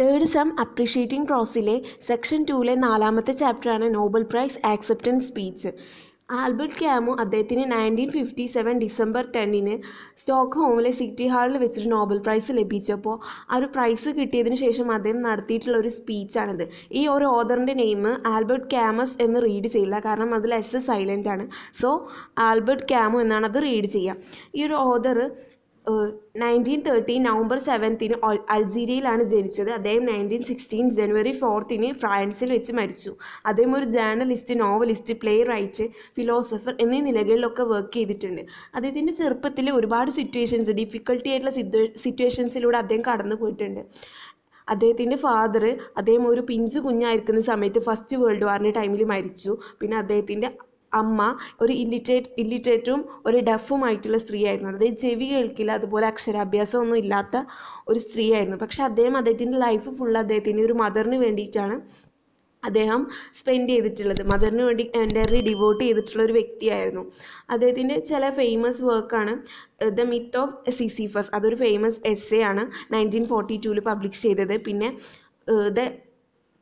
Third some appreciating പ്രോസിലെ section ടൂവിലെ നാലാമത്തെ ചാപ്റ്ററാണ് Nobel prize acceptance speech Albert Camus അദ്ദേഹത്തിന് നയൻറ്റീൻ ഫിഫ്റ്റി സെവൻ ഡിസംബർ ടെന്നിന് സ്റ്റോക്ക്ഹോമിലെ സിറ്റി ഹാളിൽ വെച്ചൊരു നോബൽ പ്രൈസ് ലഭിച്ചപ്പോൾ ആ ഒരു പ്രൈസ് കിട്ടിയതിന് ശേഷം അദ്ദേഹം നടത്തിയിട്ടുള്ള ഒരു സ്പീച്ചാണിത് ഈ ഒരു ഓദറിൻ്റെ നെയിം ആൽബർട്ട് ക്യാമസ് എന്ന് റീഡ് ചെയ്യില്ല കാരണം അതിൽ എസ് സൈലൻ്റ് ആണ് സോ ആൽബർട്ട് ക്യാമോ എന്നാണ് അത് റീഡ് ചെയ്യുക ഈ ഒരു ഓദർ നയൻറ്റീൻ തേർട്ടീൻ നവംബർ സെവൻത്തിന് അൾജീരിയയിലാണ് ജനിച്ചത് അദ്ദേഹം നയൻറ്റീൻ സിക്സ്റ്റീൻ ജനുവരി ഫോർത്തിന് ഫ്രാൻസിൽ വെച്ച് മരിച്ചു അദ്ദേഹം ഒരു journalist novelist playwright philosopher എന്നീ നിലകളിലൊക്കെ വർക്ക് ചെയ്തിട്ടുണ്ട് അദ്ദേഹത്തിൻ്റെ ചെറുപ്പത്തിൽ ഒരുപാട് സിറ്റുവേഷൻസ് ഡിഫിക്കൽട്ടി ആയിട്ടുള്ള സിറ്റുവേഷൻസിലൂടെ അദ്ദേഹം കടന്നു പോയിട്ടുണ്ട് അദ്ദേഹത്തിൻ്റെ ഫാദർ അദ്ദേഹം ഒരു പിഞ്ചു കുഞ്ഞായിരിക്കുന്ന സമയത്ത് ഫസ്റ്റ് വേൾഡ് വാറിൻ്റെ ടൈമിൽ മരിച്ചു പിന്നെ അദ്ദേഹത്തിൻ്റെ അമ്മ ഒരു ഇല്ലിറ്റേറ്റ് ഇല്ലിറ്റേറ്റും ഒരു ഡഫുമായിട്ടുള്ള സ്ത്രീ ആയിരുന്നു അതായത് ചെവി കേൾക്കില്ല അതുപോലെ അക്ഷരാഭ്യാസമൊന്നും ഇല്ലാത്ത ഒരു സ്ത്രീ ആയിരുന്നു പക്ഷേ അദ്ദേഹം അദ്ദേഹത്തിൻ്റെ ലൈഫ് ഫുൾ അദ്ദേഹത്തിൻ്റെ ഒരു മദറിന് വേണ്ടിയിട്ടാണ് അദ്ദേഹം സ്പെൻഡ് ചെയ്തിട്ടുള്ളത് മദറിന് വേണ്ടി എൻ്റയർലി ഡിവോട്ട് ചെയ്തിട്ടുള്ള ഒരു വ്യക്തിയായിരുന്നു അദ്ദേഹത്തിൻ്റെ ചില ഫേമസ് വർക്കാണ് ദ മിത്ത് ഓഫ് സിസിഫസ് അതൊരു ഫേമസ് എ ആണ് നയൻറ്റീൻ ഫോർട്ടി ടുവിൽ പബ്ലിഷ് ചെയ്തത് പിന്നെ the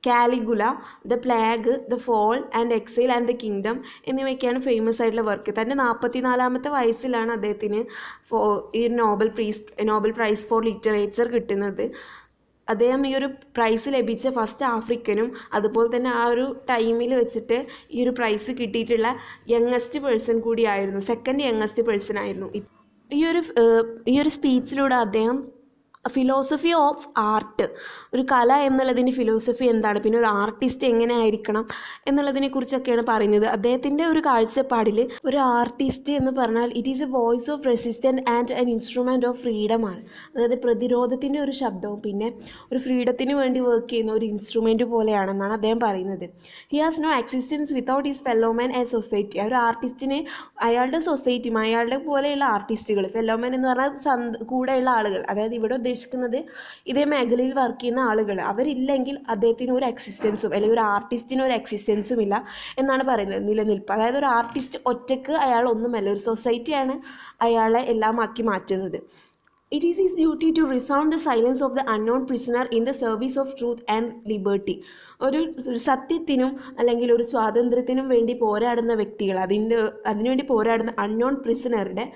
Caligula the plague the fall and exile and the kingdom എന്നിവയൊക്കെയാണ് ഫേമസ് ആയിട്ടുള്ള വർക്ക് തൻ്റെ നാലാമത്തെ വയസ്സിലാണ് അദ്ദേഹത്തിന് ഫോ ഈ Nobel prize Nobel prize for literature കിട്ടുന്നത് അദ്ദേഹം ഈ ഒരു പ്രൈസ് ലഭിച്ച ഫസ്റ്റ് ആഫ്രിക്കനും അതുപോലെ തന്നെ ആ ഒരു ടൈമിൽ വെച്ചിട്ട് ഈ ഒരു പ്രൈസ് കിട്ടിയിട്ടുള്ള യങ്ങസ്റ്റ് പേഴ്സൺ കൂടിയായിരുന്നു സെക്കൻഡ് യങ്ങസ്റ്റ് പേഴ്സൺ ആയിരുന്നു ഈ ഒരു ഈ ഒരു സ്പീച്ചിലൂടെ അദ്ദേഹം ഫിലോസഫി ഓഫ് ആർട്ട് ഒരു കല എന്നുള്ളതിൻ്റെ ഫിലോസഫി എന്താണ് പിന്നെ ഒരു ആർട്ടിസ്റ്റ് എങ്ങനെ ആയിരിക്കണം എന്നുള്ളതിനെ കുറിച്ചൊക്കെയാണ് പറയുന്നത് അദ്ദേഹത്തിൻ്റെ ഒരു കാഴ്ചപ്പാടിൽ ഒരു ആർട്ടിസ്റ്റ് എന്ന് പറഞ്ഞാൽ it is a voice of resistant and an instrument of freedom ആണ് അതായത് പ്രതിരോധത്തിൻ്റെ ഒരു ശബ്ദവും പിന്നെ ഒരു ഫ്രീഡത്തിന് വേണ്ടി വർക്ക് ചെയ്യുന്ന ഒരു ഇൻസ്ട്രുമെൻ്റ് പോലെയാണെന്നാണ് അദ്ദേഹം പറയുന്നത് he has no existence without his fellow man and society ഒരു ആർട്ടിസ്റ്റിനെ അയാളുടെ സൊസൈറ്റിയും അയാളുടെ പോലെയുള്ള ആർട്ടിസ്റ്റുകൾ ഫെല്ലോമാൻ എന്ന് പറഞ്ഞാൽ കൂടെയുള്ള ആളുകൾ അതായത് ഇവിടെ ഉദ്ദേശിക്കുന്നത് ഇതേ മേഖലയിൽ വർക്ക് ചെയ്യുന്ന ആളുകൾ അവരില്ലെങ്കിൽ അദ്ദേഹത്തിന് ഒരു എക്സിസ്റ്റൻസും അല്ലെങ്കിൽ ഒരു ആർട്ടിസ്റ്റിന് ഒരു എക്സിസ്റ്റൻസും ഇല്ല എന്നാണ് പറയുന്നത് നിലനിൽപ്പ് അതായത് ഒരു ആർട്ടിസ്റ്റ് ഒറ്റയ്ക്ക് അയാൾ ഒന്നുമല്ല ഒരു സൊസൈറ്റിയാണ് അയാളെ എല്ലാം ആക്കി മാറ്റുന്നത് It is his duty to resound the silence of the unknown prisoner in the service of truth and liberty. ഒരു സത്യത്തിനും അല്ലെങ്കിൽ ഒരു സ്വാതന്ത്ര്യത്തിനും വേണ്ടി പോരാടുന്ന വ്യക്തികൾ അതിൻ്റെ അതിനുവേണ്ടി പോരാടുന്ന അൺനോൺ പ്രിസണറുടെ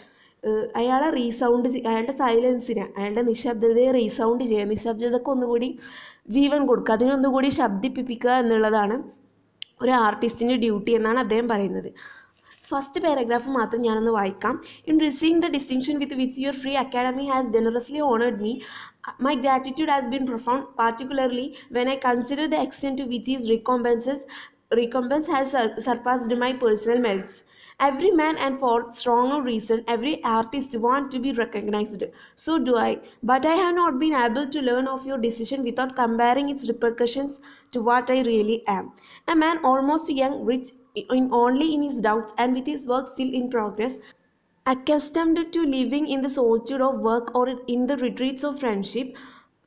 അയാളെ റീസൗണ്ട് അയാളുടെ സൈലൻസിനെ അയാളുടെ നിശബ്ദതയെ റീസൗണ്ട് ചെയ്യുക നിശബ്ദതയ്ക്ക് ഒന്നുകൂടി ജീവൻ കൊടുക്കുക അതിനൊന്നുകൂടി ശബ്ദിപ്പിപ്പിക്കുക എന്നുള്ളതാണ് ഒരു ആർട്ടിസ്റ്റിൻ്റെ ഡ്യൂട്ടി എന്നാണ് അദ്ദേഹം പറയുന്നത് ഫസ്റ്റ് പാരഗ്രാഫ് മാത്രം ഞാനൊന്ന് വായിക്കാം in receiving the distinction with which your free academy has generously honoured me my gratitude has been profound particularly when I consider the extent to which is recompenses recompense has surpassed my personal merits every man and for stronger reason every artist want to be recognized so do i but i have not been able to learn of your decision without comparing its repercussions to what i really am a man almost young rich in only in his doubts and with his work still in progress accustomed to living in the solitude of work or in the retreats of friendship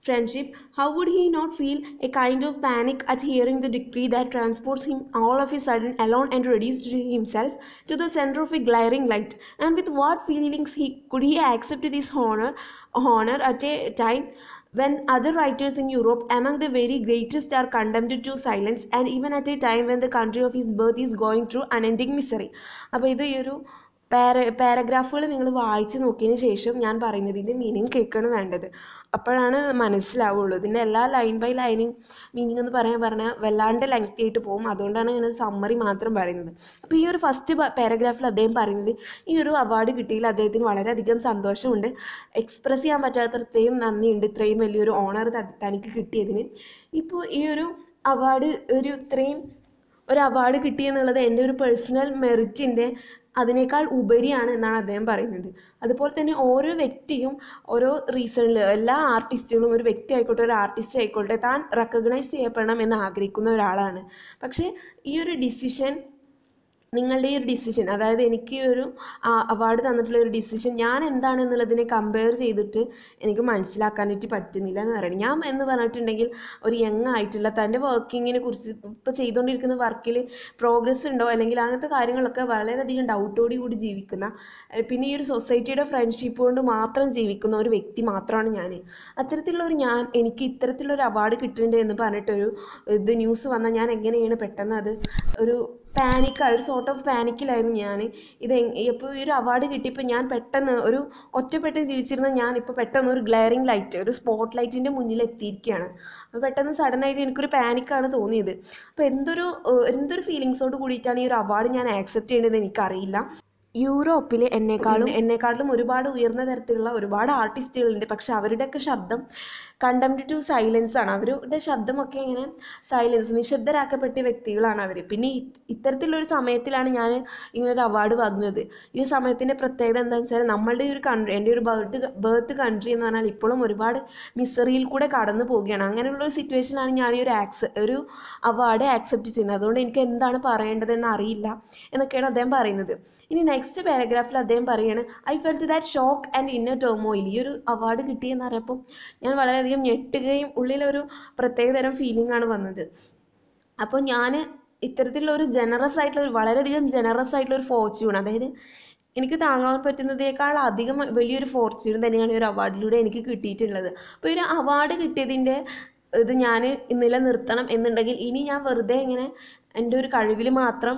friendship, how would he not feel a kind of panic at hearing the decree that transports him all of a sudden alone and reduced himself to the center of a glaring light? And with what feelings he could he accept this honor, honor at a time when other writers in Europe, among the very greatest, are condemned to silence, and even at a time when the country of his birth is going through unending misery? അപ്പോൾ ഇത് ഈ പാര പാരഗ്രാഫുകൾ നിങ്ങൾ വായിച്ച് നോക്കിയതിന് ശേഷം ഞാൻ പറയുന്നതിൻ്റെ മീനിങ് കേൾക്കണം വേണ്ടത് അപ്പോഴാണ് മനസ്സിലാവുള്ളൂ ഇതിൻ്റെ എല്ലാ ലൈൻ ബൈ ലൈനിങ് മീനിങ് എന്ന് പറയാൻ പറഞ്ഞാൽ വല്ലാണ്ട് ലെങ്തി ആയിട്ട് പോകും അതുകൊണ്ടാണ് ഞാൻ സമ്മറി മാത്രം പറയുന്നത് അപ്പോൾ ഈ ഒരു ഫസ്റ്റ് പാരഗ്രാഫിൽ അദ്ദേഹം പറയുന്നത് ഈ ഒരു അവാർഡ് കിട്ടിയതിൽ അദ്ദേഹത്തിന് വളരെയധികം സന്തോഷമുണ്ട് എക്സ്പ്രസ് ചെയ്യാൻ പറ്റാത്തത്രയും നന്ദിയുണ്ട് ഇത്രയും വലിയൊരു ഓണർ തനിക്ക് കിട്ടിയതിന് ഇപ്പോൾ ഈ ഒരു അവാർഡ് ഒരു ഇത്രയും ഒരു അവാർഡ് കിട്ടിയെന്നുള്ളത് എൻ്റെ ഒരു പേഴ്സണൽ മെറിറ്റിൻ്റെ അതിനേക്കാൾ ഉപരിയാണ് എന്നാണ് അദ്ദേഹം പറയുന്നത് അതുപോലെ തന്നെ ഓരോ വ്യക്തിയും ഓരോ റീസണിൽ എല്ലാ ആർട്ടിസ്റ്റുകളും ഒരു വ്യക്തി ആയിക്കോട്ടെ ഒരു ആർട്ടിസ്റ്റ് ആയിക്കോട്ടെ താൻ റെക്കഗ്നൈസ് ചെയ്യപ്പെടണം എന്ന് ആഗ്രഹിക്കുന്ന ഒരാളാണ് പക്ഷേ ഈ ഒരു ഡിസിഷൻ നിങ്ങളുടെ ഈ ഒരു ഡിസിഷൻ അതായത് എനിക്ക് ഒരു അവാർഡ് തന്നിട്ടുള്ള ഒരു ഡിസിഷൻ ഞാൻ എന്താണ് എന്നുള്ളതിനെ കമ്പയർ ചെയ്തിട്ട് എനിക്ക് മനസ്സിലാക്കാനായിട്ട് പറ്റുന്നില്ല എന്ന് പറയുന്നത് ഞാൻ എന്ന് പറഞ്ഞിട്ടുണ്ടെങ്കിൽ ഒരു യങ് ആയിട്ടുള്ള തൻ്റെ വർക്കിങ്ങിനെ കുറിച്ച് ഇപ്പോൾ ചെയ്തുകൊണ്ടിരിക്കുന്ന വർക്കിൽ പ്രോഗ്രസ് ഉണ്ടോ അല്ലെങ്കിൽ അങ്ങനത്തെ കാര്യങ്ങളൊക്കെ വളരെയധികം ഡൗട്ടോടി കൂടി ജീവിക്കുന്ന പിന്നെ ഈ ഒരു സൊസൈറ്റിയുടെ ഫ്രണ്ട്ഷിപ്പ് കൊണ്ട് മാത്രം ജീവിക്കുന്ന ഒരു വ്യക്തി മാത്രമാണ് ഞാൻ അത്തരത്തിലുള്ള ഒരു ഞാൻ എനിക്ക് ഇത്തരത്തിലുള്ള ഒരു അവാർഡ് കിട്ടുന്നുണ്ട് എന്ന് പറഞ്ഞിട്ടൊരു ഇത് ന്യൂസ് വന്നാൽ ഞാൻ എങ്ങനെയാണ് പെട്ടെന്ന് അത് ഒരു പാനിക്കായി ഒരു സോർട്ട് ഓഫ് പാനിക്കിലായിരുന്നു ഞാൻ ഇത് ഇപ്പോൾ ഈ ഒരു അവാർഡ് കിട്ടിയപ്പോൾ ഞാൻ പെട്ടെന്ന് ഒരു ഒറ്റപ്പെട്ട് ജീവിച്ചിരുന്ന ഇപ്പോൾ പെട്ടെന്ന് ഒരു ഗ്ലെയറിങ് ലൈറ്റ് ഒരു സ്പോട്ട് ലൈറ്റിൻ്റെ മുന്നിൽ എത്തിയിരിക്കുകയാണ് അപ്പോൾ പെട്ടെന്ന് സഡനായിട്ട് എനിക്കൊരു പാനിക്കാണ് തോന്നിയത് അപ്പോൾ എന്തൊരു എന്തൊരു ഫീലിങ്സോട് കൂടിയിട്ടാണ് ഈ ഒരു അവാർഡ് ഞാൻ ആക്സെപ്റ്റ് ചെയ്യേണ്ടത് എനിക്കറിയില്ല യൂറോപ്പിൽ എന്നെക്കാളും എന്നെക്കാളും ഒരുപാട് ഉയർന്ന തരത്തിലുള്ള ഒരുപാട് ആർട്ടിസ്റ്റുകളുണ്ട് പക്ഷെ അവരുടെയൊക്കെ ശബ്ദം കണ്ടംപ്റ്റ് ടു സൈലൻസ് ആണ് അവരുടെ ശബ്ദമൊക്കെ ഇങ്ങനെ സൈലൻസ് നിശബ്ദരാക്കപ്പെട്ട വ്യക്തികളാണ് അവർ പിന്നെ ഇത്തരത്തിലുള്ളൊരു സമയത്തിലാണ് ഞാൻ ഇങ്ങനൊരു അവാർഡ് വാങ്ങുന്നത് ഈ സമയത്തിൻ്റെ പ്രത്യേകത എന്താണെന്ന് വെച്ചാൽ നമ്മളുടെ ഒരു കൺട്രി എൻ്റെ ഒരു ബർത്ത് ബേർത്ത് കൺട്രി എന്ന് പറഞ്ഞാൽ ഇപ്പോഴും ഒരുപാട് മിസറിയിൽ കൂടെ കടന്നു പോവുകയാണ് അങ്ങനെയുള്ള ഒരു സിറ്റുവേഷനാണ് ഞാൻ ഈ ഒരു ആക്സ ഒരു അവാർഡ് ആക്സെപ്റ്റ് ചെയ്യുന്നത് അതുകൊണ്ട് എനിക്ക് എന്താണ് പറയേണ്ടതെന്ന് അറിയില്ല എന്നൊക്കെയാണ് അദ്ദേഹം പറയുന്നത് ഇനി നെക്സ്റ്റ് നെക്സ്റ്റ് പാരഗ്രാഫിൽ അദ്ദേഹം പറയാണ് I felt that shock and inner turmoil ഈ ഒരു അവാർഡ് കിട്ടിയെന്ന് അറിയപ്പോൾ ഞാൻ വളരെയധികം ഞെട്ടുകയും ഉള്ളിലൊരു പ്രത്യേകതരം ഫീലിംഗ് ആണ് വന്നത് അപ്പോൾ ഞാൻ ഇത്തരത്തിലുള്ള ഒരു ജനറസ് ആയിട്ടുള്ള ഒരു വളരെയധികം ജനറസ് ആയിട്ടുള്ള ഒരു ഫോർച്യൂൺ അതായത് എനിക്ക് താങ്ങാൻ പറ്റുന്നതിനേക്കാൾ അധികം വലിയൊരു ഫോർച്യൂൺ തന്നെയാണ് ഈ ഒരു അവാർഡിലൂടെ എനിക്ക് കിട്ടിയിട്ടുള്ളത് അപ്പോൾ ഈ ഒരു അവാർഡ് കിട്ടിയതിൻ്റെ ഇത് ഞാൻ നിലനിർത്തണം എന്നുണ്ടെങ്കിൽ ഇനി ഞാൻ വെറുതെ ഇങ്ങനെ എൻ്റെ ഒരു കഴിവിൽ മാത്രം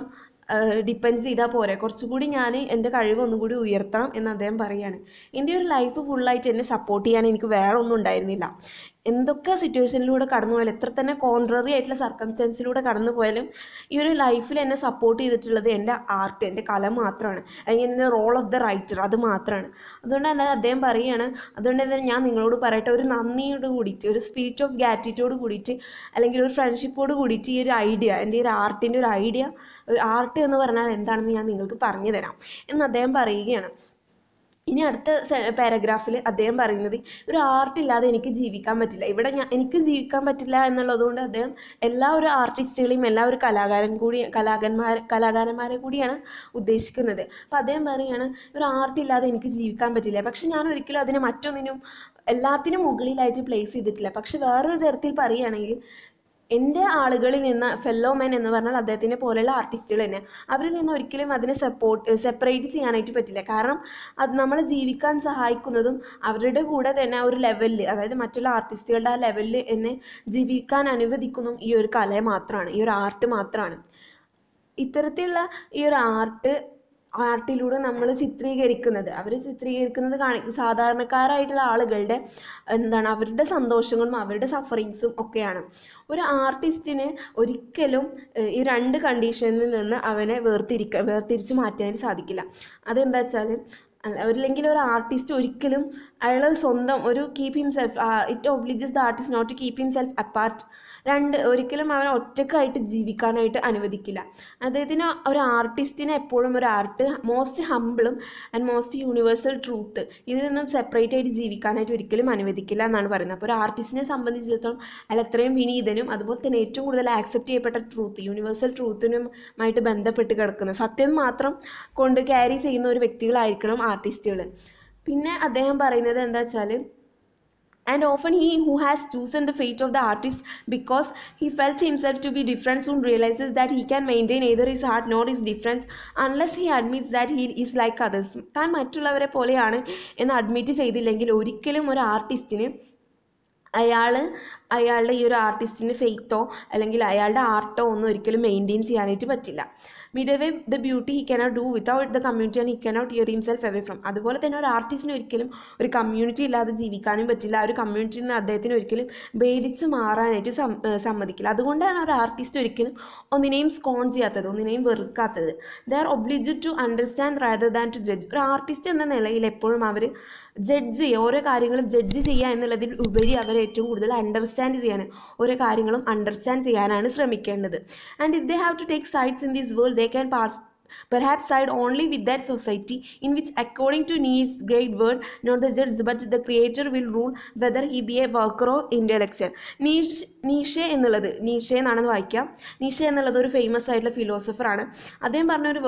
ഡിപ്പെൻഡ് ചെയ്താൽ പോരെ കുറച്ചുകൂടി ഞാൻ എൻ്റെ കഴിവ് ഒന്നുകൂടി ഉയർത്തണം എന്ന് അദ്ദേഹം പറയുകയാണ് എൻ്റെ ഒരു ലൈഫ് ഫുള്ളായിട്ട് എന്നെ സപ്പോർട്ട് ചെയ്യാൻ എനിക്ക് വേറെ ഒന്നും ഉണ്ടായിരുന്നില്ല എന്തൊക്കെ സിറ്റുവേഷനിലൂടെ കടന്നു പോയാലും എത്ര തന്നെ കോൺട്രറി ആയിട്ടുള്ള സർക്കംസ്റ്റൻസിലൂടെ കടന്നു പോയാലും ഈ ഒരു ലൈഫിൽ എന്നെ സപ്പോർട്ട് ചെയ്തിട്ടുള്ളത് എൻ്റെ ആർട്ട് എൻ്റെ കല മാത്രമാണ് അല്ലെങ്കിൽ എൻ്റെ റോൾ ഓഫ് ദ റൈറ്റർ അത് മാത്രമാണ് അതുകൊണ്ട് തന്നെ അദ്ദേഹം പറയുകയാണ് അതുകൊണ്ട് തന്നെ ഞാൻ നിങ്ങളോട് പറയട്ടെ ഒരു നന്ദിയോട് കൂടിയിട്ട് ഒരു സ്പിരിറ്റ് ഓഫ് ഗ്രാറ്റിറ്റ്യൂഡ് കൂടിയിട്ട് അല്ലെങ്കിൽ ഒരു ഫ്രണ്ട്ഷിപ്പോട് കൂടിയിട്ട് ഈ ഒരു ഐഡിയ എൻ്റെ ഒരു ആർട്ടിൻ്റെ ഒരു ഐഡിയ ഒരു ആർട്ട് എന്ന് പറഞ്ഞാൽ എന്താണെന്ന് ഞാൻ നിങ്ങൾക്ക് പറഞ്ഞു തരാം എന്ന് അദ്ദേഹം പറയുകയാണ് ഇനി അടുത്ത പാരഗ്രാഫിൽ അദ്ദേഹം പറയുന്നത് ഒരു ആർട്ട് ഇല്ലാതെ എനിക്ക് ജീവിക്കാൻ പറ്റില്ല ഇവിടെ ഞാൻ എനിക്ക് ജീവിക്കാൻ പറ്റില്ല എന്നുള്ളതുകൊണ്ട് അദ്ദേഹം എല്ലാ ഒരു ആർട്ടിസ്റ്റുകളെയും എല്ലാ ഒരു കലാകാരൻ കൂടി കലാകാരന്മാർ കലാകാരന്മാരെ കൂടിയാണ് ഉദ്ദേശിക്കുന്നത് അപ്പോൾ അദ്ദേഹം പറയുകയാണ് ഒരു ആർട്ട് ഇല്ലാതെ എനിക്ക് ജീവിക്കാൻ പറ്റില്ല പക്ഷെ ഞാൻ ഒരിക്കലും അതിനെ മറ്റൊന്നിനും എല്ലാത്തിനും മുകളിലായിട്ട് പ്ലേസ് ചെയ്തിട്ടില്ല പക്ഷെ വേറൊരു തരത്തിൽ പറയുകയാണെങ്കിൽ എൻ്റെ ആളുകളിൽ നിന്ന് ഫെല്ലോ മെൻ എന്ന് പറഞ്ഞാൽ അദ്ദേഹത്തിനെ പോലെയുള്ള ആർട്ടിസ്റ്റുകൾ തന്നെ അവരിൽ നിന്ന് ഒരിക്കലും അതിനെ സപ്പോർട്ട് സെപ്പറേറ്റ് ചെയ്യാനായിട്ട് പറ്റില്ല കാരണം അത് നമ്മളെ ജീവിക്കാൻ സഹായിക്കുന്നതും അവരുടെ കൂടെ തന്നെ ഒരു ലെവലിൽ അതായത് മറ്റുള്ള ആർട്ടിസ്റ്റുകളുടെ ആ ലെവലിൽ എന്നെ ജീവിക്കാൻ അനുവദിക്കുന്നതും ഈ ഒരു കല മാത്രമാണ് ഈ ഒരു ആർട്ട് മാത്രമാണ് ഇത്തരത്തിലുള്ള ഈ ഒരു ആർട്ട് ആർട്ടിലൂടെ നമ്മൾ ചിത്രീകരിക്കുന്നത് അവർ ചിത്രീകരിക്കുന്നത് കാണി സാധാരണക്കാരായിട്ടുള്ള ആളുകളുടെ എന്താണ് അവരുടെ സന്തോഷങ്ങളും അവരുടെ സഫറിങ്സും ഒക്കെയാണ് ഒരു ആർട്ടിസ്റ്റിന് ഒരിക്കലും ഈ രണ്ട് കണ്ടീഷനിൽ നിന്ന് അവനെ വേർതിരിക്ക വേർതിരിച്ച് മാറ്റാൻ സാധിക്കില്ല അതെന്താ വെച്ചാൽ അല്ലെങ്കിൽ ഒരു ആർട്ടിസ്റ്റ് ഒരിക്കലും അയാൾ സ്വന്തം ഒരു keep himself it obliges the artist not to keep himself apart രണ്ട് ഒരിക്കലും അവനെ ഒറ്റക്കായിട്ട് ജീവിക്കാനായിട്ട് അനുവദിക്കില്ല അദ്ദേഹത്തിന് ഒരു ആർട്ടിസ്റ്റിനെ എപ്പോഴും ഒരു ആർട്ട് മോസ്റ്റ് ഹമ്പിളും ആൻഡ് മോസ്റ്റ് യൂണിവേഴ്സൽ ട്രൂത്ത് ഇതിൽ നിന്നും സെപ്പറേറ്റ് ആയിട്ട് ജീവിക്കാനായിട്ട് ഒരിക്കലും അനുവദിക്കില്ല എന്നാണ് പറയുന്നത് അപ്പോൾ ഒരു ആർട്ടിസ്റ്റിനെ സംബന്ധിച്ചിടത്തോളം അല്ല അത്രയും വിനീതനും അതുപോലെ തന്നെ ഏറ്റവും കൂടുതൽ ആക്സെപ്റ്റ് ചെയ്യപ്പെട്ട ട്രൂത്ത് യൂണിവേഴ്സൽ ട്രൂത്തിനുമായിട്ട് ബന്ധപ്പെട്ട് കിടക്കുന്ന സത്യം മാത്രം കൊണ്ട് ക്യാരി ചെയ്യുന്ന ഒരു വ്യക്തികളായിരിക്കണം ആർട്ടിസ്റ്റുകൾ പിന്നെ അദ്ദേഹം പറയുന്നത് എന്താ വെച്ചാൽ and often he who has chosen the fate of the artist because he felt himself to be different soon realizes that he can maintain either his art nor his difference unless he admits that he is like others താൻ മറ്റുള്ളവരെ പോലെയാണ് എന്ന് admit ചെയ്തില്ലെങ്കിൽ ഒരിക്കലും ഒരു ആർട്ടിസ്റ്റിന് അയാൾ അയാളുടെ ഈ ഒരു ആർട്ടിസ്റ്റിന് ഫെയ്ത്തോ അല്ലെങ്കിൽ അയാളുടെ ആർട്ടോ ഒന്നും ഒരിക്കലും മെയിൻറ്റെയിൻ ചെയ്യാനായിട്ട് പറ്റില്ല midway the beauty he cannot do without the community and he cannot tear himself away from അതുപോലെ തന്നെ ഒരു ആർട്ടിസ്റ്റിന് ഒരിക്കലും ഒരു കമ്മ്യൂണിറ്റി ഇല്ലാതെ ജീവിക്കാനും പറ്റില്ല ആ ഒരു കമ്മ്യൂണിറ്റിയിൽ നിന്ന് അദ്ദേഹത്തിന് ഒരിക്കലും ഭേദിച്ച് മാറാനായിട്ട് സമ്മതിക്കില്ല അതുകൊണ്ടാണ് ഒരു ആർട്ടിസ്റ്റ് ഒരിക്കലും ഒന്നിനെയും സ്കോൺ ചെയ്യാത്തത് ഒന്നിനെയും വെറുക്കാത്തത് they are oblige to understand rather than to judge ഒരു ആർട്ടിസ്റ്റ് എന്ന നിലയിൽ എപ്പോഴും അവർ ജഡ്ജ് ചെയ്യുക ഓരോ കാര്യങ്ങളും ജഡ്ജ് ചെയ്യുക എന്നുള്ളതിൽ ഉപരി അവരെ ഏറ്റവും കൂടുതൽ അണ്ടർസ്റ്റാൻഡ് ചെയ്യാൻ ഓരോ കാര്യങ്ങളും അണ്ടർസ്റ്റാൻഡ് ചെയ്യാനാണ് ശ്രമിക്കേണ്ടത് and if they have to take sides in this world they can pass, perhaps side only with that society in which according to Nietzsche's great word not the judge but the creator will rule whether he be a worker or intellectual Nietzsche Nietzsche എന്നുള്ളത് Nietzsche എന്നാണെന്ന് വായിക്കാം നീഷെ എന്നുള്ളത് ഒരു famous ആയിട്ടുള്ള ഫിലോസഫറാണ് അദ്ദേഹം പറഞ്ഞ ഒരു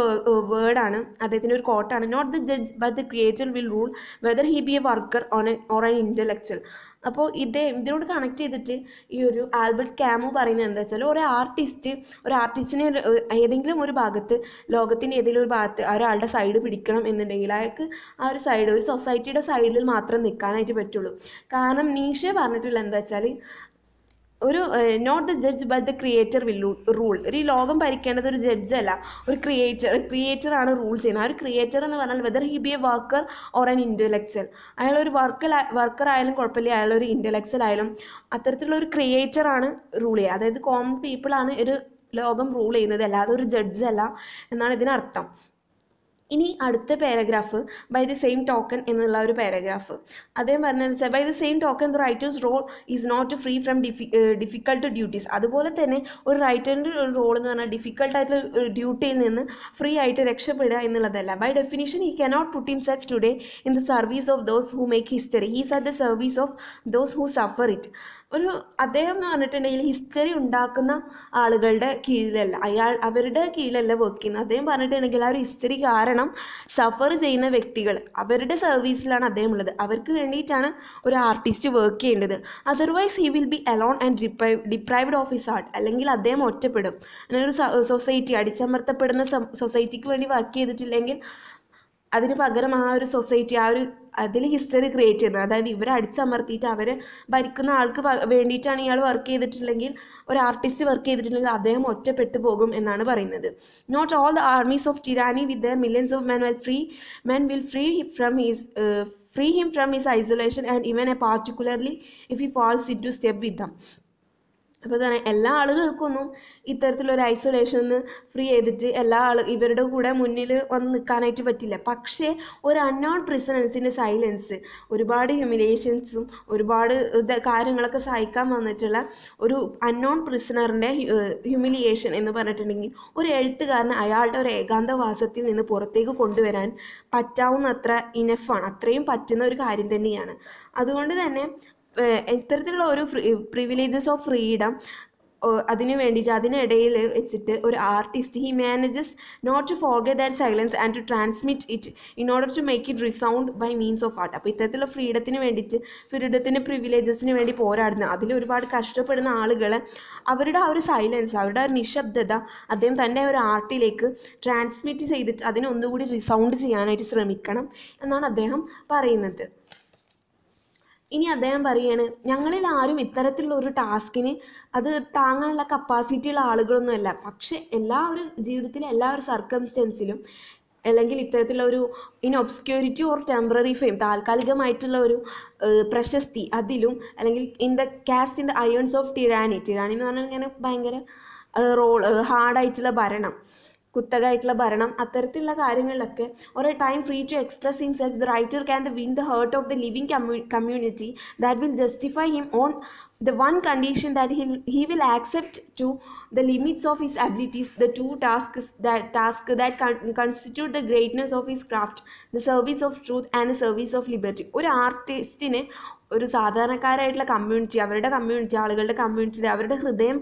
വേർഡാണ് അദ്ദേഹത്തിൻ്റെ ഒരു കോട്ടാണ് not the judge but the creator will rule whether he be a worker on an or an intellectual അപ്പോൾ ഇതേ ഇതിനോട് കണക്ട് ചെയ്തിട്ട് ഈ ഒരു ആൽബർട്ട് ക്യാമോ പറയുന്നത് എന്താ വെച്ചാൽ ഒരു ആർട്ടിസ്റ്റ് ഒരു ആർട്ടിസ്റ്റിനെ ഏതെങ്കിലും ഒരു ഭാഗത്ത് ലോകത്തിൻ്റെ ഏതെങ്കിലും ഒരു ഭാഗത്ത് ഒരാളുടെ സൈഡ് പിടിക്കണം എന്നുണ്ടെങ്കിൽ അയാൾക്ക് ആ ഒരു സൈഡ് ഒരു സൊസൈറ്റിയുടെ സൈഡിൽ മാത്രം നിൽക്കാനായിട്ട് പറ്റുള്ളൂ കാരണം നീഷെ പറഞ്ഞിട്ടുള്ള എന്താ വെച്ചാൽ ഒരു not the judge but the creator will rule ഒരു ഈ ലോകം ഭരിക്കേണ്ടത് ഒരു ജഡ്ജ് അല്ല ഒരു ക്രിയേറ്റർ ക്രിയേറ്റർ ആണ് റൂൾ ചെയ്യുന്നത് ആ ഒരു ക്രിയേറ്റർ എന്ന് പറഞ്ഞാൽ whether he be a worker or an intellectual അയാൾ ഒരു വർക്കർ വർക്കർ ആയാലും കുഴപ്പമില്ല അയാൾ ഒരു ഇൻ്റലക്ച്വൽ ആയാലും അത്തരത്തിലുള്ള ഒരു ക്രിയേറ്റർ ആണ് റൂൾ ചെയ്യുക അതായത് കോമൺ പീപ്പിളാണ് ഒരു ലോകം റൂൾ ചെയ്യുന്നത് അല്ലാതെ ഒരു ജഡ്ജ് അല്ല എന്നാണ് ഇതിനർത്ഥം ഇനി അടുത്ത paragraph by the same token എന്നുള്ള ഒരു പാരഗ്രാഫ് അദ്ദേഹം പറഞ്ഞനുസരിച്ച് by the same token the writer's role is not free from ഡിഫി ഡിഫിക്കൾട്ട് ഡ്യൂട്ടീസ് അതുപോലെ തന്നെ ഒരു റൈറ്ററിൻ്റെ ഒരു റോൾ എന്ന് പറഞ്ഞാൽ ഡിഫിക്കൽട്ടായിട്ടുള്ള ഒരു ഡ്യൂട്ടിയിൽ നിന്ന് ഫ്രീ ആയിട്ട് രക്ഷപ്പെടുക എന്നുള്ളതല്ല by definition he cannot put him himself today in the service of those who make history he's at the service of those who suffer it ഒരു അദ്ദേഹം എന്ന് പറഞ്ഞിട്ടുണ്ടെങ്കിൽ ഹിസ്റ്ററി ഉണ്ടാക്കുന്ന ആളുകളുടെ കീഴിലല്ല അയാൾ അവരുടെ കീഴിലല്ല വർക്ക് ചെയ്യുന്നത് അദ്ദേഹം പറഞ്ഞിട്ടുണ്ടെങ്കിൽ ആ ഒരു ഹിസ്റ്ററി കാരണം സഫർ ചെയ്യുന്ന വ്യക്തികൾ അവരുടെ സർവീസിലാണ് അദ്ദേഹം ഉള്ളത് അവർക്ക് വേണ്ടിയിട്ടാണ് ഒരു ആർട്ടിസ്റ്റ് വർക്ക് ചെയ്യേണ്ടത് otherwise he will be alone and deprive deprived of his art അല്ലെങ്കിൽ അദ്ദേഹം ഒറ്റപ്പെടും അങ്ങനെ ഒരു സൊസൈറ്റി അടിച്ചമർത്തപ്പെടുന്ന സൊസൈറ്റിക്ക് വേണ്ടി വർക്ക് ചെയ്തിട്ടില്ലെങ്കിൽ അതിന് പകരം ആ ഒരു സൊസൈറ്റി ആ ഒരു അതിൽ ഹിസ്റ്ററി ക്രിയേറ്റ് ചെയ്യുന്നത് അതായത് ഇവരെ അടിച്ചമർത്തിയിട്ട് അവരെ ഭരിക്കുന്ന ആൾക്ക് വേണ്ടിയിട്ടാണ് ഇയാൾ വർക്ക് ചെയ്തിട്ടുണ്ടെങ്കിൽ ഒരു ആർട്ടിസ്റ്റ് വർക്ക് ചെയ്തിട്ടുണ്ടെങ്കിൽ അദ്ദേഹം ഒറ്റപ്പെട്ടു പോകും എന്നാണ് പറയുന്നത് not all the armies of tyranny with their millions of men well free men will free from his free him from his isolation and even a particularly if he falls into step with them അപ്പോൾ തന്നെ എല്ലാ ആളുകൾക്കൊന്നും ഇത്തരത്തിലൊരു ഐസൊലേഷനിൽ നിന്ന് free ചെയ്തിട്ട് എല്ലാ ആൾ ഇവരുടെ കൂടെ മുന്നിൽ വന്ന് നിൽക്കാനായിട്ട് പറ്റില്ല പക്ഷേ ഒരു അൺനോൺ പ്രിസണൻസിൻ്റെ സൈലൻസ് ഒരുപാട് ഹ്യൂമിലേഷൻസും ഒരുപാട് കാര്യങ്ങളൊക്കെ സഹിക്കാൻ വന്നിട്ടുള്ള ഒരു അൺനോൺ പ്രിസണറിൻ്റെ ഹ്യൂമിലിയേഷൻ എന്ന് പറഞ്ഞിട്ടുണ്ടെങ്കിൽ ഒരു എഴുത്തുകാരന് അയാളുടെ ഒരു ഏകാന്തവാസത്തിൽ നിന്ന് പുറത്തേക്ക് കൊണ്ടുവരാൻ പറ്റാവുന്നത്ര ഇനഫാണ് അത്രയും പറ്റുന്ന ഒരു കാര്യം തന്നെയാണ് അതുകൊണ്ട് തന്നെ ഇത്തരത്തിലുള്ള ഒരു പ്രിവിലേജസ് ഓഫ് ഫ്രീഡം അതിനു വേണ്ടിയിട്ട് അതിനിടയിൽ വെച്ചിട്ട് ഒരു artist he manages not to forget that silence and to transmit it in order to make it resound by means of art അപ്പോൾ ഇത്തരത്തിലുള്ള ഫ്രീഡത്തിന് വേണ്ടിയിട്ട് ഫ്രീഡത്തിന് പ്രിവിലേജസിന് വേണ്ടി പോരാടുന്ന അതിൽ ഒരുപാട് കഷ്ടപ്പെടുന്ന ആളുകളെ അവരുടെ ആ ഒരു സൈലൻസ് അവരുടെ ആ ഒരു നിശബ്ദത അദ്ദേഹം തൻ്റെ ഒരു ആർട്ടിലേക്ക് ട്രാൻസ്മിറ്റ് ചെയ്തിട്ട് അതിനെ ഒന്നുകൂടി റിസൗണ്ട് ചെയ്യാനായിട്ട് ശ്രമിക്കണം എന്നാണ് അദ്ദേഹം പറയുന്നത് ഇനി അദ്ദേഹം പറയാണ് ഞങ്ങളിൽ ആരും ഇത്തരത്തിലുള്ള ഒരു ടാസ്കിന് അത് താങ്ങാനുള്ള ഉള്ള ആളുകളൊന്നുമല്ല പക്ഷേ എല്ലാ ഒരു ജീവിതത്തിലെ എല്ലാ ഒരു സർക്കംസ്റ്റൻസിലും അല്ലെങ്കിൽ ഇത്തരത്തിലുള്ള ഒരു in obscurity or temporary fame താൽക്കാലികമായിട്ടുള്ള ഒരു പ്രശസ്തി അതിലും അല്ലെങ്കിൽ in the cast in the irons of tyranny tyranny എന്ന് പറഞ്ഞാൽ ഇങ്ങനെ ഭയങ്കര റോൾ ഹാർഡായിട്ടുള്ള ഭരണം കുത്തകയായിട്ടുള്ള ഭരണം അത്തരത്തിലുള്ള കാര്യങ്ങളിലൊക്കെ ഓരോ time free to express himself the writer can the win the heart of the living community community that will justify him on the one condition that he'll he will accept to the limits of his abilities the to task task that constitute the greatness of his craft the service of truth and the service of liberty ഒരു ആർട്ടിസ്റ്റിന് ഒരു സാധാരണക്കാരായിട്ടുള്ള community അവരുടെ community ആളുകളുടെ കമ്മ്യൂണിറ്റിയിൽ അവരുടെ ഹൃദയം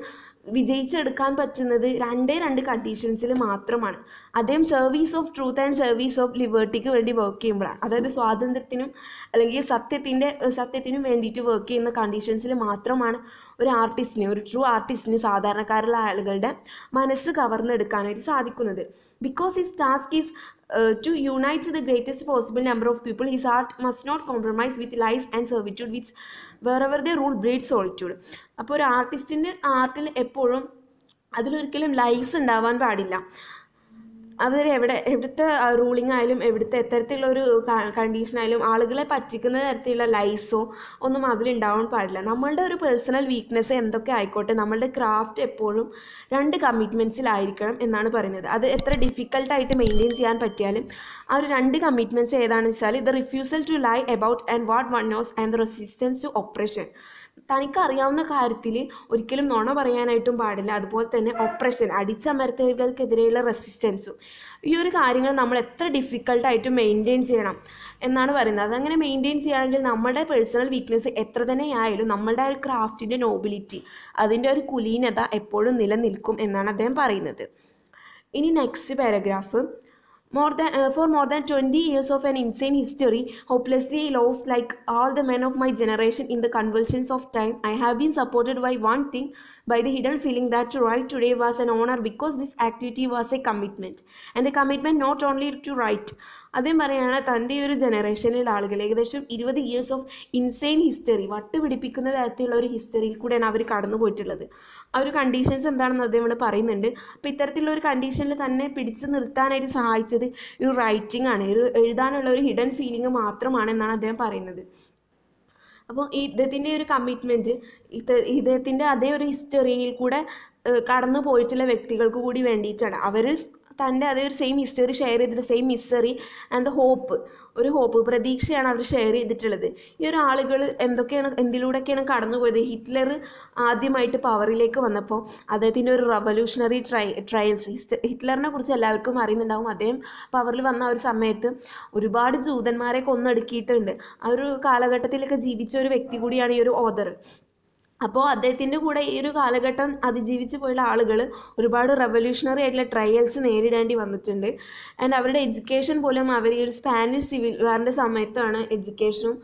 വിജയിച്ചെടുക്കാൻ പറ്റുന്നത് രണ്ടേ രണ്ട് കണ്ടീഷൻസിൽ മാത്രമാണ് അദ്ദേഹം service of truth and service of ലിബേർട്ടിക്ക് വേണ്ടി വർക്ക് ചെയ്യുമ്പോഴാണ് അതായത് സ്വാതന്ത്ര്യത്തിനും അല്ലെങ്കിൽ സത്യത്തിൻ്റെ സത്യത്തിനും വേണ്ടിയിട്ട് വർക്ക് ചെയ്യുന്ന കണ്ടീഷൻസിൽ മാത്രമാണ് ഒരു ആർട്ടിസ്റ്റിന് ഒരു ട്രൂ ആർട്ടിസ്റ്റിന് സാധാരണക്കാരുള്ള ആളുകളുടെ മനസ്സ് കവർന്നെടുക്കാനായിട്ട് സാധിക്കുന്നത് because his task is to unite the greatest possible number of people his art must not compromise with lies and servitude which wherever the rule breed solitude അപ്പോൾ ഒരു ആർട്ടിസ്റ്റിൻ്റെ ആർട്ടിൽ എപ്പോഴും അതിലൊരിക്കലും ലൈസ് ഉണ്ടാവാൻ പാടില്ല അവർ എവിടെ എവിടുത്തെ റൂളിംഗ് ആയാലും എവിടുത്തെ എത്തരത്തിലുള്ള ഒരു കണ്ടീഷനായാലും ആളുകളെ പറ്റിക്കുന്ന തരത്തിലുള്ള ലൈസോ ഒന്നും അതിലുണ്ടാവാൻ പാടില്ല നമ്മളുടെ ഒരു പേഴ്സണൽ വീക്ക്നെസ് എന്തൊക്കെ ആയിക്കോട്ടെ നമ്മളുടെ ക്രാഫ്റ്റ് എപ്പോഴും രണ്ട് കമ്മിറ്റ്മെൻസിലായിരിക്കണം എന്നാണ് പറയുന്നത് അത് എത്ര ഡിഫിക്കൽട്ടായിട്ട് മെയിൻറ്റെയിൻ ചെയ്യാൻ പറ്റിയാലും ആ ഒരു രണ്ട് കമ്മിറ്റ്മെൻറ്റ്സ് ഏതാണെന്ന് വെച്ചാൽ the refusal to lie about and what one knows and the resistance to operation തനിക്ക് അറിയാവുന്ന കാര്യത്തിൽ ഒരിക്കലും നുണ പറയാനായിട്ടും പാടില്ല അതുപോലെ തന്നെ ഒപ്രഷൻ അടിച്ചമർത്തലുകൾക്കെതിരെയുള്ള റെസിസ്റ്റൻസും ഈ ഒരു കാര്യങ്ങൾ നമ്മൾ എത്ര ഡിഫിക്കൽട്ടായിട്ട് മെയിൻറ്റെയിൻ ചെയ്യണം എന്നാണ് പറയുന്നത് അതങ്ങനെ മെയിൻറ്റെയിൻ ചെയ്യുകയാണെങ്കിൽ നമ്മുടെ പേഴ്സണൽ വീക്ക്നെസ് എത്ര ആയാലും നമ്മളുടെ ആ ഒരു ക്രാഫ്റ്റിൻ്റെ നോബിലിറ്റി അതിൻ്റെ ഒരു കുലീനത എപ്പോഴും നിലനിൽക്കും എന്നാണ് അദ്ദേഹം പറയുന്നത് ഇനി next paragraph More than, uh, for more than 20 years of an insane history, hopelessly lost like all the men of my generation in the convulsions of time, I have been supported by one thing by the Hiddle feeling that to write today was an honor because this activity was a commitment and a commitment not only to write അതേ പറയുകയാണ് തൻ്റെ ഒരു ജനറേഷനിൽ ആളുകൾ ഏകദേശം ഇരുപത് years of insane history വട്ടുപിടിപ്പിക്കുന്ന തരത്തിലുള്ള ഒരു ഹിസ്റ്ററിയിൽ കൂടെയാണ് അവർ കടന്നു പോയിട്ടുള്ളത് ആ ഒരു കണ്ടീഷൻസ് എന്താണെന്ന് അദ്ദേഹം ഇവിടെ പറയുന്നുണ്ട് അപ്പോൾ ഇത്തരത്തിലുള്ള ഒരു കണ്ടീഷനിൽ തന്നെ പിടിച്ചു നിർത്താനായിട്ട് സഹായിച്ചത് ഒരു റൈറ്റിംഗ് ആണ് ഒരു എഴുതാനുള്ള ഒരു ഹിഡൻ ഫീലിംഗ് മാത്രമാണ് എന്നാണ് അദ്ദേഹം പറയുന്നത് അപ്പോൾ ഇദ്ദേഹത്തിൻ്റെ ഒരു കമ്മിറ്റ്മെൻറ്റ് ഇദ്ദേഹത്തിൻ്റെ അതേ ഒരു ഹിസ്റ്ററിയിൽ കൂടെ കടന്നു പോയിട്ടുള്ള വ്യക്തികൾക്ക് കൂടി വേണ്ടിയിട്ടാണ് അവർ തൻ്റെ അതേ ഒരു സെയിം ഹിസ്റ്ററി ഷെയർ ചെയ്തിട്ട് same misery and the hope ഒരു ഹോപ്പ് പ്രതീക്ഷയാണ് അവർ ഷെയർ ചെയ്തിട്ടുള്ളത് ഈ ഒരു ആളുകൾ എന്തൊക്കെയാണ് എന്തിലൂടെയൊക്കെയാണ് കടന്നുപോയത് ഹിറ്റ്ലർ ആദ്യമായിട്ട് പവറിലേക്ക് വന്നപ്പോൾ അദ്ദേഹത്തിൻ്റെ ഒരു റവല്യൂഷണറി ട്രൈ ട്രയൽസ് ഹിറ്റ്ലറിനെ കുറിച്ച് എല്ലാവർക്കും അറിയുന്നുണ്ടാവും അദ്ദേഹം പവറിൽ വന്ന ഒരു സമയത്ത് ഒരുപാട് ജൂതന്മാരെ കൊന്നെടുക്കിയിട്ടുണ്ട് ആ ഒരു കാലഘട്ടത്തിലൊക്കെ ജീവിച്ച ഒരു വ്യക്തി കൂടിയാണ് ഈ ഒരു ഓദർ അപ്പോൾ അദ്ദേഹത്തിൻ്റെ കൂടെ ഈ ഒരു കാലഘട്ടം അതിജീവിച്ച് പോയുള്ള ആളുകൾ ഒരുപാട് റെവല്യൂഷണറി ആയിട്ടുള്ള ട്രയൽസ് നേരിടേണ്ടി വന്നിട്ടുണ്ട് ആൻഡ് അവരുടെ എഡ്യൂക്കേഷൻ പോലും അവർ ഈ ഒരു സ്പാനിഷ് സിവിൽ വാറിൻ്റെ സമയത്താണ് എഡ്യൂക്കേഷനും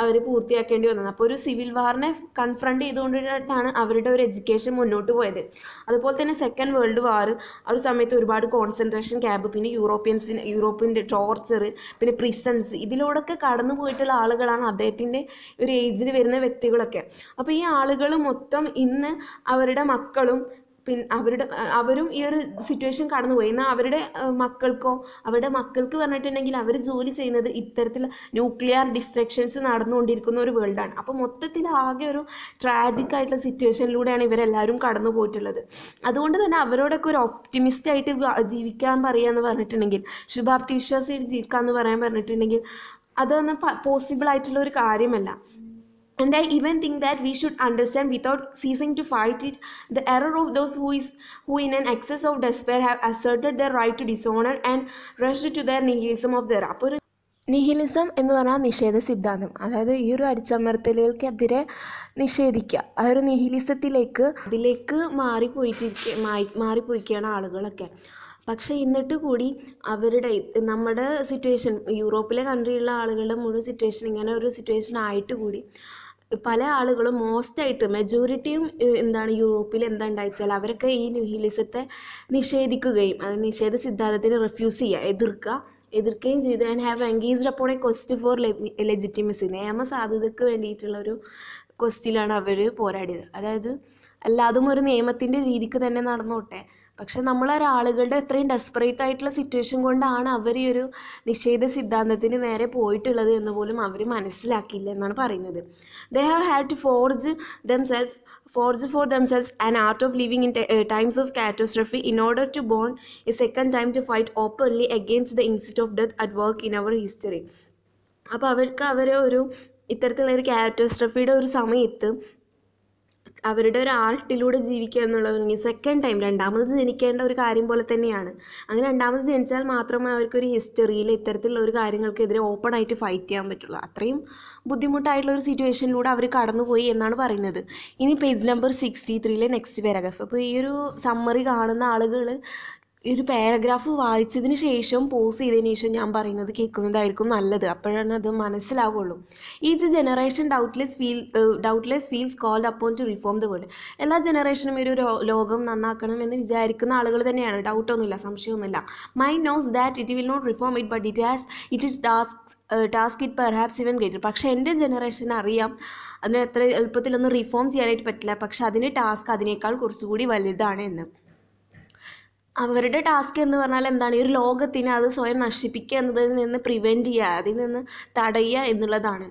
അവർ പൂർത്തിയാക്കേണ്ടി വന്നത് അപ്പോൾ ഒരു സിവിൽ വാറിനെ കൺഫ്രണ്ട് ചെയ്തുകൊണ്ടിട്ടാണ് അവരുടെ ഒരു എഡ്യൂക്കേഷൻ മുന്നോട്ട് പോയത് അതുപോലെ തന്നെ സെക്കൻഡ് വേൾഡ് വാർ ആ ഒരു സമയത്ത് ഒരുപാട് കോൺസെൻട്രേഷൻ ക്യാമ്പ് പിന്നെ യൂറോപ്യൻസിന് യൂറോപ്പിൻ്റെ ടോർച്ചർ പിന്നെ പ്രിസൻസ് ഇതിലൂടെയൊക്കെ കടന്നു പോയിട്ടുള്ള ആളുകളാണ് അദ്ദേഹത്തിൻ്റെ ഒരു ഏജിൽ വരുന്ന വ്യക്തികളൊക്കെ അപ്പോൾ ഈ ആളുകൾ മൊത്തം ഇന്ന് അവരുടെ മക്കളും പിന്നെ അവരുടെ അവരും ഈ ഒരു സിറ്റുവേഷൻ കടന്നുപോയി എന്നാൽ അവരുടെ മക്കൾക്കോ അവരുടെ മക്കൾക്ക് പറഞ്ഞിട്ടുണ്ടെങ്കിൽ അവർ ജോലി ചെയ്യുന്നത് ഇത്തരത്തിൽ ന്യൂക്ലിയർ ഡിസ്ട്രക്ഷൻസ് നടന്നുകൊണ്ടിരിക്കുന്ന ഒരു വേൾഡാണ് അപ്പോൾ മൊത്തത്തിൽ ആകെ ഒരു ട്രാജിക് ആയിട്ടുള്ള സിറ്റുവേഷനിലൂടെയാണ് ഇവരെല്ലാവരും കടന്നു പോയിട്ടുള്ളത് അതുകൊണ്ട് തന്നെ അവരോടൊക്കെ ഒരു ഒപ്റ്റിമിസ്റ്റ് ആയിട്ട് ജീവിക്കാൻ എന്ന് പറഞ്ഞിട്ടുണ്ടെങ്കിൽ ശുഭാപ്തി വിശ്വാസിയായിട്ട് ജീവിക്കാമെന്ന് പറയാൻ പറഞ്ഞിട്ടുണ്ടെങ്കിൽ അതൊന്നും പോസിബിൾ ആയിട്ടുള്ള ഒരു കാര്യമല്ല And I even think that we should understand without ceasing to fight it the error of those who is who in an excess of despair have asserted their right to dishonor and rushed to their nihilism of their upper നിഹിലിസം എന്ന് പറഞ്ഞാൽ നിഷേധ സിദ്ധാന്തം അതായത് ഈ ഒരു അടിച്ചമർത്തലുകൾക്കെതിരെ നിഷേധിക്കുക ആ ഒരു നിഹിലിസത്തിലേക്ക് അതിലേക്ക് മാറിപ്പോയിട്ട് മാറിപ്പോയിക്കുകയാണ് ആളുകളൊക്കെ പക്ഷേ എന്നിട്ട് കൂടി അവരുടെ നമ്മുടെ സിറ്റുവേഷൻ യൂറോപ്പിലെ കൺട്രിയിലുള്ള ആളുകളുടെ മുഴുവൻ സിറ്റുവേഷൻ ഇങ്ങനെ ഒരു സിറ്റുവേഷൻ ആയിട്ട് കൂടി പല ആളുകളും മോസ്റ്റായിട്ട് മെജോറിറ്റിയും എന്താണ് യൂറോപ്പിൽ എന്താ ഉണ്ടായിച്ചാൽ അവരൊക്കെ ഈ ന്യൂഹിലിസത്തെ നിഷേധിക്കുകയും അത് നിഷേധ സിദ്ധാന്തത്തിന് റെഫ്യൂസ് ചെയ്യുക എതിർക്കുക എതിർക്കുകയും ചെയ്തു ആൻഡ് ഹാവ് എൻഗേജ്ഡ് അപ്പോൾ എ ക്വസ്റ്റ് ഫോർ ലെജിറ്റിമസി സാധ്യതക്ക് വേണ്ടിയിട്ടുള്ള ഒരു ക്വസ്റ്റിലാണ് അവർ പോരാടിയത് അതായത് എല്ലാതും ഒരു നിയമത്തിൻ്റെ രീതിക്ക് തന്നെ നടന്നോട്ടെ പക്ഷെ നമ്മൾ ഒരാളുകളുടെ അത്രയും ഡെസ്പറേറ്റ് ആയിട്ടുള്ള സിറ്റുവേഷൻ കൊണ്ടാണ് അവർ ഈ ഒരു നിഷേധ സിദ്ധാന്തത്തിന് നേരെ പോയിട്ടുള്ളത് എന്ന് പോലും അവർ മനസ്സിലാക്കിയില്ല എന്നാണ് പറയുന്നത് they have had to forge self forge for themselves an art of living in times of catastrophe in order to born a second time to fight openly against the instinct of death at work in our history അപ്പോൾ അവർക്ക് അവർ ഒരു ഇത്തരത്തിലുള്ള ഒരു കാറ്റോസ്ട്രഫിയുടെ ഒരു സമയത്ത് അവരുടെ ഒരു ആർട്ടിലൂടെ ജീവിക്കുക എന്നുള്ളത് സെക്കൻഡ് ടൈം രണ്ടാമത് ജനിക്കേണ്ട ഒരു കാര്യം പോലെ തന്നെയാണ് അങ്ങനെ രണ്ടാമത് ജനിച്ചാൽ മാത്രമേ അവർക്കൊരു ഹിസ്റ്ററിയിൽ ഇത്തരത്തിലുള്ള ഒരു കാര്യങ്ങൾക്കെതിരെ ഓപ്പൺ ആയിട്ട് ഫൈറ്റ് ചെയ്യാൻ പറ്റുള്ളൂ അത്രയും ബുദ്ധിമുട്ടായിട്ടുള്ള ഒരു സിറ്റുവേഷനിലൂടെ അവർ കടന്നുപോയി എന്നാണ് പറയുന്നത് ഇനി പേജ് നമ്പർ സിക്സ്റ്റി ത്രീയിലെ നെക്സ്റ്റ് പാരഗ്രാഫ് അപ്പോൾ ഈ ഒരു സമ്മറി കാണുന്ന ആളുകൾ ഈ ഒരു പാരഗ്രാഫ് വായിച്ചതിന് ശേഷം പോസ് ചെയ്തതിന് ശേഷം ഞാൻ പറയുന്നത് കേൾക്കുന്നതായിരിക്കും നല്ലത് അപ്പോഴാണ് അത് മനസ്സിലാവുള്ളൂ ഈ generation doubtless feel doubtless feels called upon to reform the world എല്ലാ ജനറേഷനും ഒരു ലോകം നന്നാക്കണം എന്ന് വിചാരിക്കുന്ന ആളുകൾ തന്നെയാണ് ഡൗട്ടൊന്നുമില്ല സംശയമൊന്നുമില്ല mind knows that it will not reform it but it has it it task task it perhaps even greater പക്ഷേ എൻ്റെ ജനറേഷൻ അറിയാം അതിന് എത്ര എളുപ്പത്തിലൊന്നും റിഫോം ചെയ്യാനായിട്ട് പറ്റില്ല പക്ഷേ അതിൻ്റെ ടാസ്ക് അതിനേക്കാൾ കുറച്ചുകൂടി വലുതാണ് എന്ന് അവരുടെ ടാസ്ക് എന്ന് പറഞ്ഞാൽ എന്താണ് ഈ ഒരു ലോകത്തിനെ അത് സ്വയം നശിപ്പിക്കുക എന്നതിൽ നിന്ന് പ്രിവെൻറ്റ് ചെയ്യുക അതിൽ നിന്ന് തടയുക എന്നുള്ളതാണ്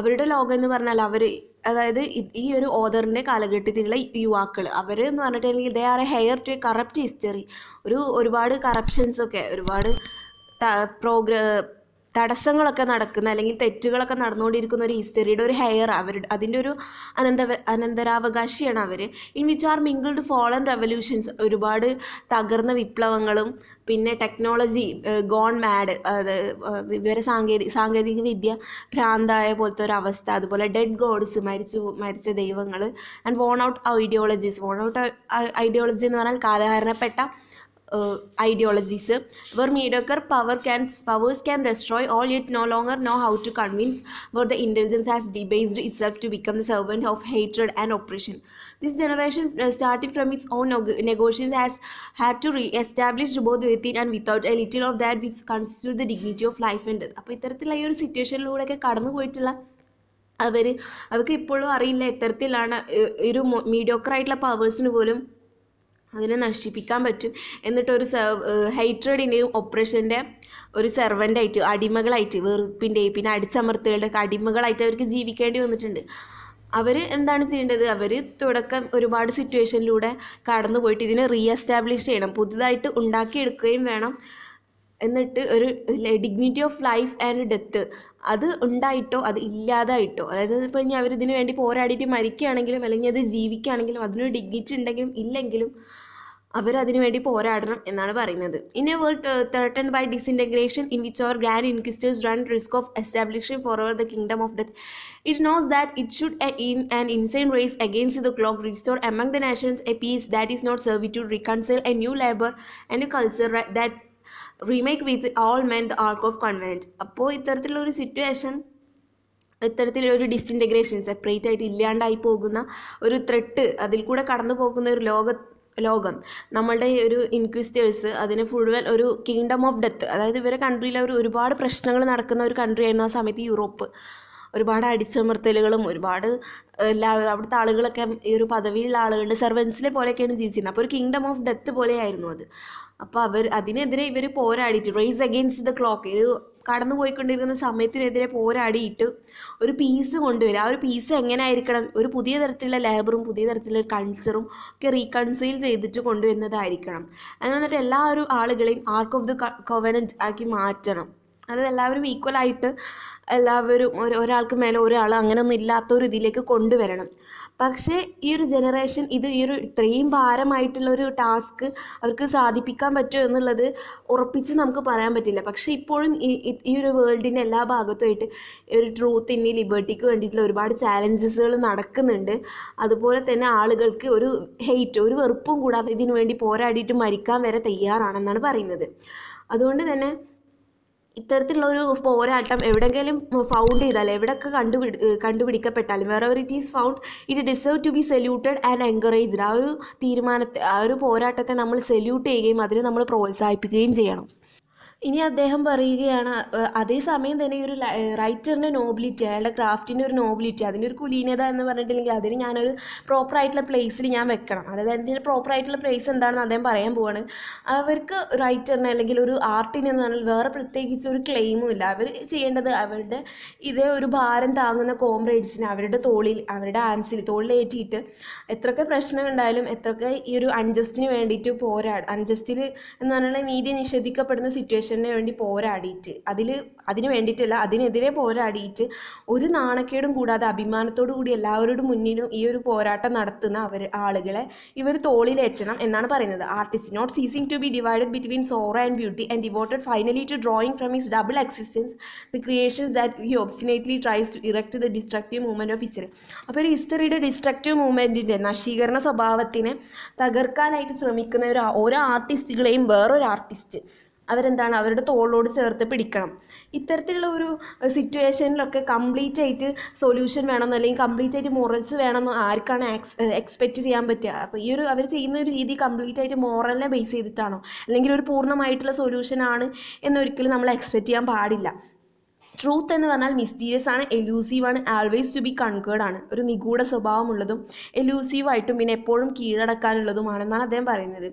അവരുടെ ലോകം എന്ന് പറഞ്ഞാൽ അവർ അതായത് ഈ ഒരു ഓദറിൻ്റെ കാലഘട്ടത്തിലുള്ള യുവാക്കൾ അവർ എന്ന് പറഞ്ഞിട്ടുണ്ടെങ്കിൽ they are a heir to a corrupt history ഒരു ഒരുപാട് കറപ്ഷൻസൊക്കെ ഒരുപാട് പ്രോഗ്ര തടസ്സങ്ങളൊക്കെ നടക്കുന്ന അല്ലെങ്കിൽ തെറ്റുകളൊക്കെ നടന്നുകൊണ്ടിരിക്കുന്ന ഒരു ഹിസ്റ്ററിയുടെ ഒരു ഹെയർ അവരുടെ അതിൻ്റെ ഒരു അനന്ത അനന്തരാവകാശിയാണ് അവർ in which are mingled fallen revolutions ഒരുപാട് തകർന്ന വിപ്ലവങ്ങളും പിന്നെ ടെക്നോളജി ഗോൺ മാഡ് അത് വിവര സാങ്കേതിക സാങ്കേതിക വിദ്യ ഭ്രാന്തായ പോലത്തെ ഒരു അവസ്ഥ അതുപോലെ ഡെഡ് ഗോഡ്സ് മരിച്ചു മരിച്ച ദൈവങ്ങൾ and worn out ideologies worn out ideology എന്ന് പറഞ്ഞാൽ കാലഹരണപ്പെട്ട ideologies. Where mediocre power can powers can destroy all yet no longer know how to convince, where the intelligence has debased itself to become the servant of hatred and oppression. This generation, uh, starting from its own negotiations, has had to re-establish both within and without a little of that which constitutes the dignity of life and death. അപ്പോൾ ഇത്തരത്തിലുള്ള ഈ ഒരു സിറ്റുവേഷനിലൂടെയൊക്കെ കടന്നു പോയിട്ടുള്ള അവർ അവർക്ക് ഇപ്പോഴും അറിയില്ല ഇത്തരത്തിലാണ് ഒരു മീഡിയോക്കറായിട്ടുള്ള ആയിട്ടുള്ള പവേഴ്സിന് പോലും അതിനെ നശിപ്പിക്കാൻ പറ്റും എന്നിട്ട് ഒരു ഹൈട്രേഡിൻ്റെയും ഒപ്രഷൻ്റെ ഒരു സെർവൻ്റായിട്ട് അടിമകളായിട്ട് വെറുപ്പിൻ്റെയും പിന്നെ ഒക്കെ അടിമകളായിട്ട് അവർക്ക് ജീവിക്കേണ്ടി വന്നിട്ടുണ്ട് അവർ എന്താണ് ചെയ്യേണ്ടത് അവർ തുടക്കം ഒരുപാട് സിറ്റുവേഷനിലൂടെ കടന്നു പോയിട്ട് ഇതിനെ റീഎസ്റ്റാബ്ലിഷ് ചെയ്യണം പുതുതായിട്ട് ഉണ്ടാക്കിയെടുക്കുകയും വേണം എന്നിട്ട് ഒരു dignity of life and death അത് ഉണ്ടായിട്ടോ അത് ഇല്ലാതായിട്ടോ അതായത് ഇപ്പോൾ ഇനി അവരിതിനു വേണ്ടി പോരാടിയിട്ട് മരിക്കുകയാണെങ്കിലും അല്ലെങ്കിൽ അത് ജീവിക്കുകയാണെങ്കിലും അതിനൊരു ഡിഗ്നിറ്റി ഉണ്ടെങ്കിലും ഇല്ലെങ്കിലും അവരതിനു വേണ്ടി പോരാടണം എന്നാണ് പറയുന്നത് in a world threatened by disintegration in which our grand inquisitors run risk of establishing forever the kingdom of death it knows that it should in and insane race against the clock restore among the nations a peace that is not servitude to reconcile a new labour and culture that remake with all men the ark of covenant അപ്പോൾ ഇത്തരത്തിലുള്ള ഒരു situation ഇത്തരത്തിലൊരു ഒരു separate ആയിട്ട് ഇല്ലാണ്ടായി പോകുന്ന ഒരു threat അതിൽ കൂടെ കടന്നു പോകുന്ന ഒരു ലോക ലോകം നമ്മളുടെ ഒരു ഇൻക്വിസ്റ്റേഴ്സ് അതിന് മുഴുവൻ ഒരു കിങ്ഡം ഓഫ് ഡെത്ത് അതായത് ഇവരെ കൺട്രിയിൽ അവർ ഒരുപാട് പ്രശ്നങ്ങൾ നടക്കുന്ന ഒരു കൺട്രി ആയിരുന്നു ആ സമയത്ത് യൂറോപ്പ് ഒരുപാട് അടിച്ചമർത്തലുകളും ഒരുപാട് എല്ലാ അവിടുത്തെ ആളുകളൊക്കെ ഈ ഒരു പദവിയുള്ള ആളുകളുടെ സെർവൻസിനെ പോലെയൊക്കെയാണ് ജീവിച്ചിരുന്നത് അപ്പോൾ ഒരു കിങ്ഡം ഓഫ് ഡെത്ത് പോലെയായിരുന്നു അത് അപ്പോൾ അവർ അതിനെതിരെ ഇവർ പോരാടിയിട്ട് റേസ് അഗെയിൻസ്റ്റ് ദ ക്ലോക്ക് ഒരു കടന്നു പോയിക്കൊണ്ടിരിക്കുന്ന സമയത്തിനെതിരെ പോരാടിയിട്ട് ഒരു പീസ് കൊണ്ടുവരിക ആ ഒരു പീസ് എങ്ങനെ ആയിരിക്കണം ഒരു പുതിയ തരത്തിലുള്ള ലേബറും പുതിയ തരത്തിലുള്ള കൾച്ചറും ഒക്കെ റീകൺസൈൽ ചെയ്തിട്ട് കൊണ്ടുവരുന്നതായിരിക്കണം അങ്ങനെ വന്നിട്ട് എല്ലാ ഒരു ആളുകളെയും ആർക്ക് ഓഫ് ദി കൊവനൻ്റ് ആക്കി മാറ്റണം അതായത് എല്ലാവരും ആയിട്ട് എല്ലാവരും ഒരാൾക്ക് മേലെ ഒരാൾ അങ്ങനെയൊന്നും ഇല്ലാത്ത ഒരു ഇതിലേക്ക് കൊണ്ടുവരണം പക്ഷേ ഈ ഒരു ജനറേഷൻ ഇത് ഈ ഒരു ഇത്രയും ഭാരമായിട്ടുള്ള ഒരു ടാസ്ക് അവർക്ക് സാധിപ്പിക്കാൻ പറ്റുമോ എന്നുള്ളത് ഉറപ്പിച്ച് നമുക്ക് പറയാൻ പറ്റില്ല പക്ഷേ ഇപ്പോഴും ഈ ഒരു വേൾഡിൻ്റെ എല്ലാ ഭാഗത്തുമായിട്ട് ഒരു ട്രൂത്തിന് ലിബർട്ടിക്ക് വേണ്ടിയിട്ടുള്ള ഒരുപാട് ചാലഞ്ചസുകൾ നടക്കുന്നുണ്ട് അതുപോലെ തന്നെ ആളുകൾക്ക് ഒരു ഹെയ്റ്റ് ഒരു വെറുപ്പും കൂടാതെ ഇതിനു വേണ്ടി പോരാടിയിട്ട് മരിക്കാൻ വരെ തയ്യാറാണെന്നാണ് പറയുന്നത് അതുകൊണ്ട് തന്നെ ഇത്തരത്തിലുള്ള ഒരു പോരാട്ടം എവിടെയെങ്കിലും ഫൗണ്ട് ചെയ്താൽ എവിടെയൊക്കെ കണ്ടുപിടി കണ്ടുപിടിക്കപ്പെട്ടാലും അവർ it is found it deserve to be saluted and encouraged ആ ഒരു തീരുമാനത്തെ ആ ഒരു പോരാട്ടത്തെ നമ്മൾ സെല്യൂട്ട് ചെയ്യുകയും അതിനെ നമ്മൾ പ്രോത്സാഹിപ്പിക്കുകയും ചെയ്യണം ഇനി അദ്ദേഹം പറയുകയാണ് അതേസമയം തന്നെ ഈ ഒരു റൈറ്ററിൻ്റെ നോബിലിറ്റി അയാളുടെ ക്രാഫ്റ്റിൻ്റെ ഒരു നോബിലിറ്റി അതിനൊരു ഒരു കുലീനത എന്ന് പറഞ്ഞിട്ടില്ലെങ്കിൽ അതിന് ഞാനൊരു പ്രോപ്പർ ആയിട്ടുള്ള പ്ലേസിൽ ഞാൻ വെക്കണം അതായത് അതിൻ്റെ പ്രോപ്പർ ആയിട്ടുള്ള പ്ലേസ് എന്താണെന്ന് അദ്ദേഹം പറയാൻ പോവാണ് അവർക്ക് റൈറ്ററിന് അല്ലെങ്കിൽ ഒരു ആർട്ടിന് എന്ന് പറഞ്ഞാൽ വേറെ പ്രത്യേകിച്ച് ഒരു ക്ലെയിമും ഇല്ല അവർ ചെയ്യേണ്ടത് അവരുടെ ഇതേ ഒരു ഭാരം താങ്ങുന്ന കോംറേഡ്സിന് അവരുടെ തോളിൽ അവരുടെ ആൻസിൽ തോളിലേറ്റിയിട്ട് എത്രയൊക്കെ പ്രശ്നം ഉണ്ടായാലും എത്രയൊക്കെ ഈ ഒരു അഞ്ചസ്റ്റിന് വേണ്ടിയിട്ട് പോരാടും അഞ്ചസ്റ്റിൽ എന്ന് പറഞ്ഞാൽ നീതി നിഷേധിക്കപ്പെടുന്ന സിറ്റുവേഷൻ രജിസ്ട്രേഷന് വേണ്ടി പോരാടിയിട്ട് അതിൽ അതിന് വേണ്ടിയിട്ടല്ല അതിനെതിരെ പോരാടിയിട്ട് ഒരു നാണക്കേടും കൂടാതെ അഭിമാനത്തോടു കൂടി എല്ലാവരോടും മുന്നിലും ഈ ഒരു പോരാട്ടം നടത്തുന്ന അവർ ആളുകളെ ഇവർ തോളിലേച്ചണം എന്നാണ് പറയുന്നത് artist not ceasing to be divided between sorrow and beauty and devoted finally to drawing from his double existence the creations that he obstinately tries to erect the destructive movement of history അപ്പോൾ ഒരു ഹിസ്റ്ററിയുടെ destructive മൂവ്മെൻറ്റിൻ്റെ നശീകരണ സ്വഭാവത്തിനെ തകർക്കാനായിട്ട് ശ്രമിക്കുന്ന ഒരു ഓരോ ആർട്ടിസ്റ്റുകളെയും വേറൊരു artist അവരെന്താണ് അവരുടെ തോളോട് ചേർത്ത് പിടിക്കണം ഇത്തരത്തിലുള്ള ഒരു സിറ്റുവേഷനിലൊക്കെ കംപ്ലീറ്റ് ആയിട്ട് സൊല്യൂഷൻ വേണമെന്നോ അല്ലെങ്കിൽ കംപ്ലീറ്റ് ആയിട്ട് മോറൽസ് വേണമെന്നോ ആർക്കാണ് എക്സ്പെക്റ്റ് ചെയ്യാൻ പറ്റുക അപ്പോൾ ഈ ഒരു അവർ ചെയ്യുന്ന ഒരു രീതി കംപ്ലീറ്റ് ആയിട്ട് മോറലിനെ ബേസ് ചെയ്തിട്ടാണോ അല്ലെങ്കിൽ ഒരു പൂർണ്ണമായിട്ടുള്ള സൊല്യൂഷനാണ് എന്നൊരിക്കലും നമ്മൾ എക്സ്പെക്റ്റ് ചെയ്യാൻ പാടില്ല ട്രൂത്ത് എന്ന് പറഞ്ഞാൽ മിസ്റ്റീരിയസ് ആണ് എലൂസീവ് ആണ് ആൾവേസ് ടു ബി കൺകേർഡ് ആണ് ഒരു നിഗൂഢ സ്വഭാവമുള്ളതും ആയിട്ടും പിന്നെ എപ്പോഴും കീഴടക്കാനുള്ളതുമാണെന്നാണ് അദ്ദേഹം പറയുന്നത്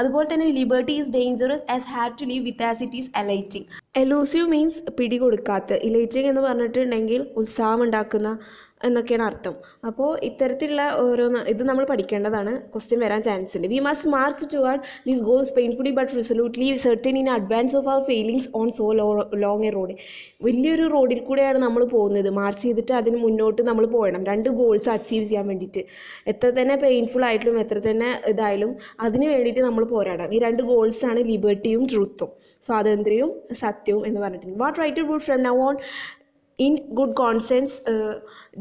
അതുപോലെ തന്നെ liberty is dangerous as hard to live with as it is elating elusive means പിടികൊടുക്കാത്ത ഇലൈറ്റിംഗ് എന്ന് പറഞ്ഞിട്ടുണ്ടെങ്കിൽ ഉത്സാഹം ഉണ്ടാക്കുന്ന എന്നൊക്കെയാണ് അർത്ഥം അപ്പോൾ ഇത്തരത്തിലുള്ള ഓരോന്ന് ഇത് നമ്മൾ പഠിക്കേണ്ടതാണ് ക്വസ്റ്റ്യൻ വരാൻ ചാൻസ് ഉണ്ട് we must march toward these goals painfully but resolutely certain in advance of our feelings on so lo long a road വലിയൊരു റോഡിൽ കൂടെയാണ് നമ്മൾ പോകുന്നത് മാർച്ച് ചെയ്തിട്ട് അതിന് മുന്നോട്ട് നമ്മൾ പോകണം രണ്ട് ഗോൾസ് അച്ചീവ് ചെയ്യാൻ വേണ്ടിയിട്ട് എത്ര തന്നെ പെയിൻഫുൾ ആയിട്ടും എത്ര തന്നെ ഇതായാലും അതിന് വേണ്ടിയിട്ട് നമ്മൾ പോരാടണം ഈ രണ്ട് ഗോൾസാണ് ലിബർട്ടിയും ട്രൂത്തും സ്വാതന്ത്ര്യവും സത്യവും എന്ന് പറഞ്ഞിട്ടുണ്ട് what right good from now on in good conscience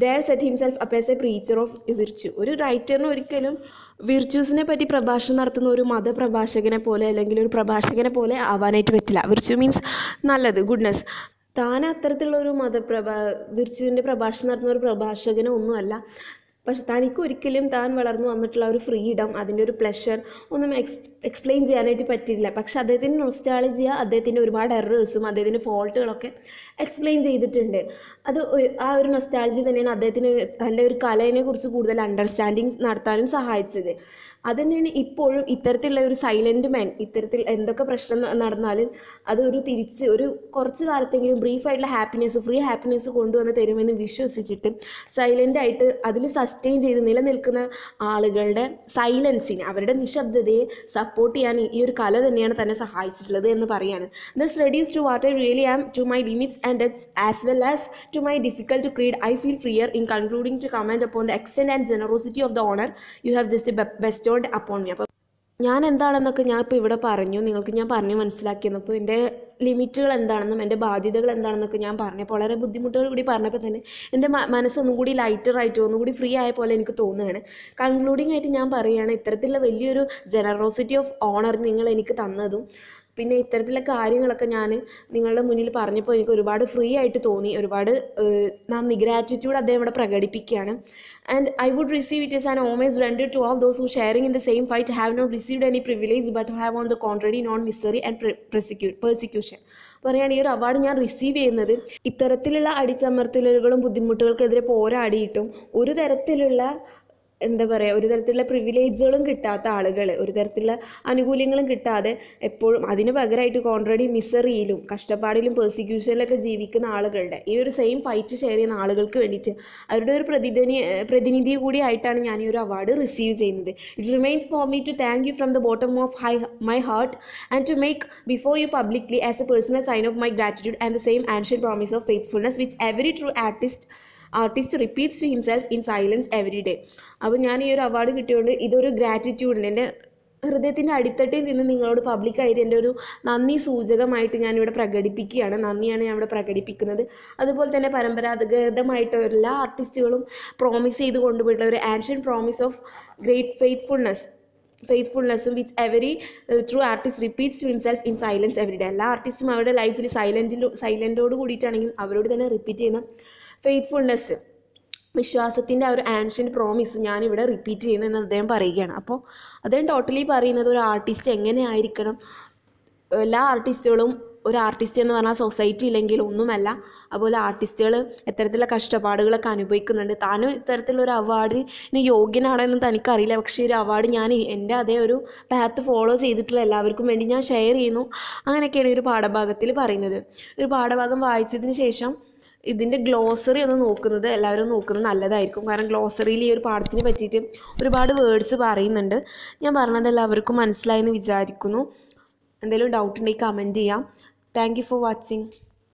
their set himself up as a preacher of virtue ഒരു റൈറ്ററിന് ഒരിക്കലും വിർച്യൂസിനെ പറ്റി പ്രഭാഷണം നടത്തുന്ന ഒരു മതപ്രഭാഷകനെ പോലെ അല്ലെങ്കിൽ ഒരു പ്രഭാഷകനെ പോലെ ആവാനായിട്ട് പറ്റില്ല വിർച്യു മീൻസ് നല്ലത് ഗുഡ്നെസ് താൻ അത്തരത്തിലുള്ള ഒരു മതപ്രഭാ വിർച്യുവിൻ്റെ പ്രഭാഷണം നടത്തുന്ന ഒരു പ്രഭാഷകനോ ഒന്നുമല്ല പക്ഷെ തനിക്ക് ഒരിക്കലും താൻ വളർന്നു വന്നിട്ടുള്ള ഒരു ഫ്രീഡം അതിൻ്റെ ഒരു പ്ലഷർ ഒന്നും എക്സ് എക്സ്പ്ലെയിൻ ചെയ്യാനായിട്ട് പറ്റിയില്ല പക്ഷെ അദ്ദേഹത്തിൻ്റെ നൊസ്റ്റാളജിയ അദ്ദേഹത്തിൻ്റെ ഒരുപാട് എററേഴ്സും അദ്ദേഹത്തിൻ്റെ ഫോൾട്ടുകളൊക്കെ എക്സ്പ്ലെയിൻ ചെയ്തിട്ടുണ്ട് അത് ആ ഒരു നൊസ്റ്റാളജി തന്നെയാണ് അദ്ദേഹത്തിന് തൻ്റെ ഒരു കലയെ കുറിച്ച് കൂടുതൽ അണ്ടർസ്റ്റാൻഡിങ് നടത്താനും സഹായിച്ചത് അത് തന്നെയാണ് ഇപ്പോഴും ഇത്തരത്തിലുള്ള ഒരു സൈലൻറ്റ് മാൻ ഇത്തരത്തിൽ എന്തൊക്കെ പ്രശ്നം നടന്നാലും അതൊരു തിരിച്ച് ഒരു കുറച്ച് കാലത്തെങ്കിലും ബ്രീഫായിട്ടുള്ള ഹാപ്പിനെസ് ഫ്രീ ഹാപ്പിനെസ് കൊണ്ടുവന്ന് തരുമെന്ന് വിശ്വസിച്ചിട്ട് സൈലൻ്റായിട്ട് അതിൽ സസ്റ്റെയിൻ ചെയ്ത് നിലനിൽക്കുന്ന ആളുകളുടെ സൈലൻസിന് അവരുടെ നിശബ്ദതയെ സപ്പോർട്ട് ചെയ്യാൻ ഈ ഒരു കല തന്നെയാണ് തന്നെ സഹായിച്ചിട്ടുള്ളത് എന്ന് പറയാണ് this reduce to what I really am to my limits and debts as well as to my difficult to create I feel freer in concluding to comment upon the extent and generosity of the honour you have just best inspired upon me അപ്പോൾ ഞാൻ എന്താണെന്നൊക്കെ ഞാൻ ഇപ്പോൾ ഇവിടെ പറഞ്ഞു നിങ്ങൾക്ക് ഞാൻ പറഞ്ഞു മനസ്സിലാക്കിയെന്നപ്പോൾ എൻ്റെ ലിമിറ്റുകൾ എന്താണെന്നും എൻ്റെ ബാധ്യതകൾ എന്താണെന്നൊക്കെ ഞാൻ പറഞ്ഞപ്പോൾ വളരെ ബുദ്ധിമുട്ടുകൾ കൂടി പറഞ്ഞപ്പോൾ തന്നെ എൻ്റെ മനസ്സൊന്നും കൂടി ലൈറ്ററായിട്ട് ഒന്നും കൂടി ഫ്രീ ആയ പോലെ എനിക്ക് തോന്നുകയാണ് കൺക്ലൂഡിംഗ് ആയിട്ട് ഞാൻ പറയുകയാണ് ഇത്തരത്തിലുള്ള വലിയൊരു ജനറോസിറ്റി ഓഫ് ഓണർ നിങ്ങൾ എനിക്ക് തന്നതും പിന്നെ ഇത്തരത്തിലെ കാര്യങ്ങളൊക്കെ ഞാൻ നിങ്ങളുടെ മുന്നിൽ പറഞ്ഞപ്പോൾ എനിക്ക് ഒരുപാട് ഫ്രീ ആയിട്ട് തോന്നി ഒരുപാട് നന്ദി ഗ്രാറ്റിറ്റ്യൂഡ് അദ്ദേഹം ഇവിടെ പ്രകടിപ്പിക്കുകയാണ് and I would receive it is an homage rend to all those who sharing in the same fight have not received any privilege but have on the contrary known misery and persecution persecution പറയുകയാണ് ഈ ഒരു award ഞാൻ receive ചെയ്യുന്നത് ഇത്തരത്തിലുള്ള അടിച്ചമർത്തലുകളും ബുദ്ധിമുട്ടുകൾക്കെതിരെ പോരാടിയിട്ടും ഒരു തരത്തിലുള്ള എന്താ പറയുക ഒരു തരത്തിലുള്ള പ്രിവിലേജുകളും കിട്ടാത്ത ആളുകൾ ഒരു തരത്തിലുള്ള ആനുകൂല്യങ്ങളും കിട്ടാതെ എപ്പോഴും അതിന് പകരമായിട്ട് കോൺറഡി മിസറിയിലും കഷ്ടപ്പാടിലും പെർസിക്യൂഷനിലൊക്കെ ജീവിക്കുന്ന ആളുകളുടെ ഈ ഒരു സെയിം ഫൈറ്റ് ഷെയർ ചെയ്യുന്ന ആളുകൾക്ക് വേണ്ടിയിട്ട് അവരുടെ ഒരു പ്രതിനിധി പ്രതിനിധി കൂടി ആയിട്ടാണ് ഞാൻ ഈ ഒരു അവാർഡ് റിസീവ് ചെയ്യുന്നത് it remains for me to thank you from the bottom of high my heart and to make before you publicly as a personal sign of my gratitude and the same ancient promise of faithfulness which every true artist artist repeats to himself in silence every day അപ്പോൾ ഞാൻ ഈ ഒരു award കിട്ടിയതുകൊണ്ട് ഇതൊരു ഗ്രാറ്റിറ്റ്യൂഡിന് എൻ്റെ ഹൃദയത്തിൻ്റെ അടിത്തട്ടിൽ നിന്ന് നിങ്ങളോട് പബ്ലിക്കായിട്ട് എൻ്റെ ഒരു നന്ദി സൂചകമായിട്ട് ഞാനിവിടെ പ്രകടിപ്പിക്കുകയാണ് നന്ദിയാണ് ഞാൻ ഇവിടെ പ്രകടിപ്പിക്കുന്നത് അതുപോലെ തന്നെ പരമ്പരാഗതമായിട്ട് എല്ലാ ആർട്ടിസ്റ്റുകളും പ്രോമിസ് ചെയ്ത് കൊണ്ടുപോയിട്ടുള്ള ഒരു ancient promise of great faithfulness ഫെയ്ത്ത്ഫുൾനെസ്സും which every true artist repeats to himself in silence every day എല്ലാ ആർട്ടിസ്റ്റും അവരുടെ ലൈഫിൽ സൈലൻറ്റിലും സൈലൻറ്റോട് കൂടിയിട്ടാണെങ്കിലും അവരോട് തന്നെ റിപ്പീറ്റ് ചെയ്യുന്ന ഫെയ്ത്ത്ഫുൾനെസ് വിശ്വാസത്തിൻ്റെ ആ ഒരു ആൻഷ്യൻ്റ് പ്രോമിസ് ഞാനിവിടെ റിപ്പീറ്റ് ചെയ്യുന്നു എന്ന് അദ്ദേഹം പറയുകയാണ് അപ്പോൾ അദ്ദേഹം ടോട്ടലി പറയുന്നത് ഒരു ആർട്ടിസ്റ്റ് എങ്ങനെ ആയിരിക്കണം എല്ലാ ആർട്ടിസ്റ്റുകളും ഒരു ആർട്ടിസ്റ്റ് എന്ന് പറഞ്ഞാൽ സൊസൈറ്റി ഇല്ലെങ്കിൽ ഒന്നുമല്ല അതുപോലെ ആർട്ടിസ്റ്റുകൾ എത്തരത്തിലുള്ള കഷ്ടപ്പാടുകളൊക്കെ അനുഭവിക്കുന്നുണ്ട് താനും ഇത്തരത്തിലുള്ള ഒരു അവാർഡിന് യോഗ്യനാണെന്ന് തനിക്കറിയില്ല പക്ഷേ ഒരു അവാർഡ് ഞാൻ എൻ്റെ അതേ ഒരു പാത്ത് ഫോളോ ചെയ്തിട്ടുള്ള എല്ലാവർക്കും വേണ്ടി ഞാൻ ഷെയർ ചെയ്യുന്നു അങ്ങനെയൊക്കെയാണ് ഒരു പാഠഭാഗത്തിൽ പറയുന്നത് ഒരു പാഠഭാഗം വായിച്ചതിന് ശേഷം ഇതിൻ്റെ ഗ്ലോസറി ഒന്ന് നോക്കുന്നത് എല്ലാവരും നോക്കുന്നത് നല്ലതായിരിക്കും കാരണം ഗ്ലോസറിയിൽ ഈ ഒരു പാഠത്തിന് പറ്റിയിട്ട് ഒരുപാട് വേർഡ്സ് പറയുന്നുണ്ട് ഞാൻ പറഞ്ഞത് എല്ലാവർക്കും മനസ്സിലായെന്ന് വിചാരിക്കുന്നു എന്തെങ്കിലും ഡൗട്ട് ഉണ്ടെങ്കിൽ കമൻറ്റ് ചെയ്യാം താങ്ക് ഫോർ വാച്ചിങ്